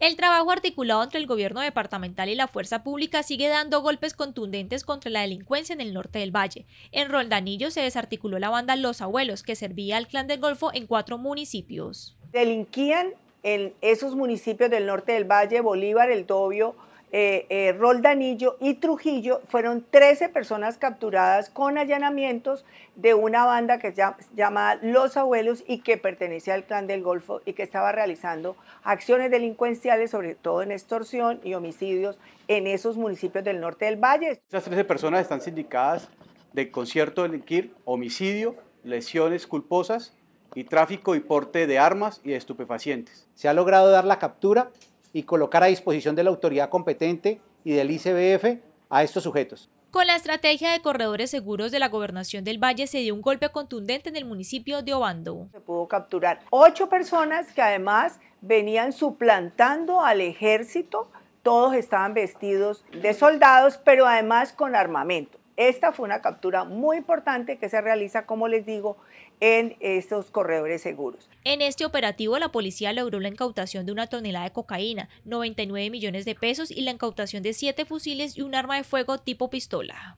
El trabajo articulado entre el gobierno departamental y la fuerza pública sigue dando golpes contundentes contra la delincuencia en el norte del valle. En Roldanillo se desarticuló la banda Los Abuelos, que servía al clan del Golfo en cuatro municipios. Delinquían en esos municipios del norte del valle, Bolívar, El Tobio, eh, eh, Roldanillo y Trujillo, fueron 13 personas capturadas con allanamientos de una banda que se llama, Los Abuelos y que pertenecía al Clan del Golfo y que estaba realizando acciones delincuenciales, sobre todo en extorsión y homicidios en esos municipios del norte del Valle. Estas 13 personas están sindicadas de concierto delinquir, homicidio, lesiones culposas y tráfico y porte de armas y estupefacientes. Se ha logrado dar la captura y colocar a disposición de la autoridad competente y del ICBF a estos sujetos. Con la estrategia de corredores seguros de la gobernación del Valle se dio un golpe contundente en el municipio de Obando. Se pudo capturar ocho personas que además venían suplantando al ejército, todos estaban vestidos de soldados, pero además con armamento. Esta fue una captura muy importante que se realiza, como les digo, en estos corredores seguros. En este operativo, la policía logró la incautación de una tonelada de cocaína, 99 millones de pesos y la incautación de siete fusiles y un arma de fuego tipo pistola.